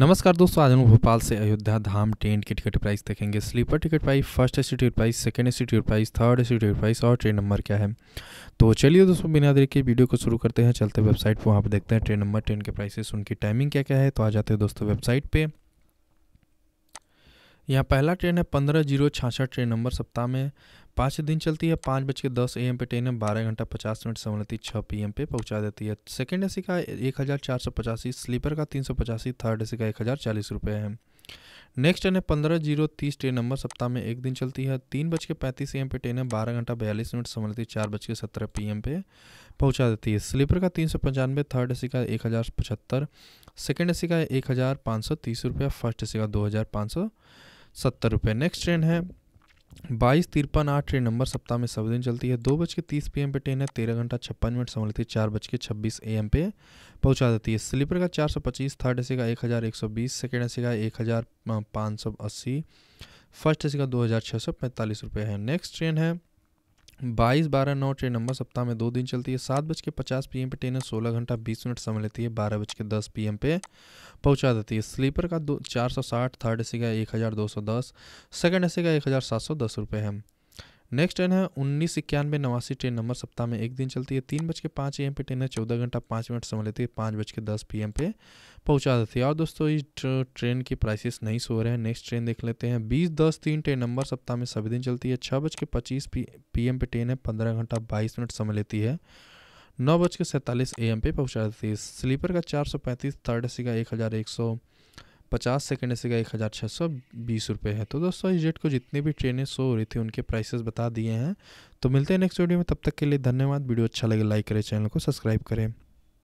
नमस्कार दोस्तों आज हम भोपाल से अयोध्या धाम ट्रेन के टिकट प्राइस देखेंगे sleeper ticket price first AC ticket price second AC ticket price third AC ticket price और ट्रेन नंबर क्या है तो चलिए दोस्तों बिना देर के वीडियो को शुरू करते हैं चलते वेबसाइट पर वहाँ पर देखते हैं ट्रेन नंबर ट्रेन के प्राइसेस उनकी टाइमिंग क्या क्या है तो आ जाते हैं दोस्तों वेबसाइट पर यहाँ पहला ट्रेन है पंद्रह जीरो छाछठ ट्रेन नंबर सप्ताह में पाँच दिन चलती है पाँच बज के दस ए एम पे ट्रेन है बारह घंटा पचास मिनट समलती छः पी एम पे पहुँचा देती है सेकेंड ए सी का एक हज़ार चार सौ पचासी स्लीपर का तीन सौ पचासी थर्ड ए सी का एक हज़ार चालीस रुपये है नेक्स्ट ट्रेन है पंद्रह जीरो तीस ट्रेन नंबर सप्ताह में एक दिन चलती है तीन बज के पैंतीस ए एम पे ट्रेन है बारह घंटा बयालीस मिनट समलती चार बज के सत्रह पी एम पे पहुँचा देती है स्लीपर का तीन सौ पंचानवे थर्ड ए का एक हज़ार पचहत्तर सेकेंड ए का एक हज़ार पाँच सौ तीस रुपया फर्स्ट ए का दो हज़ार पाँच सौ सत्तर रुपये नेक्स्ट ट्रेन है बाईस तिरपन आठ ट्रेन नंबर सप्ताह में सब दिन चलती है दो बज के तीस पी पे ट्रेन है तेरह घंटा छप्पन मिनट समय लेती है चार बज के छब्बीस ए एम पे पहुंचा देती है स्लीपर का चार सौ पच्चीस थर्ड सी का एक हज़ार एक सौ बीस सेकेंड सी का एक हज़ार पाँच सौ अस्सी फर्स्ट सी का दो हज़ार छः सौ पैंतालीस रुपये है नेक्स्ट ट्रेन है बाईस बारह नौ ट्रेन नंबर सप्ताह में दो दिन चलती है सात बज के पचास पी पे ट्रेन सोलह घंटा बीस मिनट समय लेती है बारह बज के दस पी पे पहुंचा देती है स्लीपर का दो चार सौ साठ थर्ड ए का एक हज़ार दो सौ दस सेकेंड ए का एक हज़ार सात सौ दस रुपये है नेक्स्ट ट्रेन है उन्नीस इक्यानवे नवासी ट्रेन नंबर सप्ताह में एक दिन चलती है तीन बज के पाँच ए एम पे ट्रेन है चौदह घंटा पाँच मिनट समय लेती है पाँच बज के दस पी एम पे पहुंचा देती है और दोस्तों इस ट्रेन की प्राइसेस नहीं सो रहे हैं नेक्स्ट ट्रेन देख लेते हैं बीस दस तीन ट्रेन नंबर सप्ताह में सभी दिन चलती है छः बज के पच्चीस पी एम पे ट्रेन है पंद्रह घंटा बाईस मिनट समय लेती है नौ बज के सैंतालीस ए एम पे पहुँचा देती है स्लीपर का चार सौ पैंतीस थर्ड एसी का एक हज़ार एक सौ पचास सेकंड का एक हज़ार छः सौ बीस रुपये है तो दोस्तों इस जेट को जितनी भी ट्रेनें शो हो रही थी उनके प्राइसेस बता दिए हैं तो मिलते हैं नेक्स्ट वीडियो में तब तक के लिए धन्यवाद वीडियो अच्छा लगे लाइक करें चैनल को सब्सक्राइब करें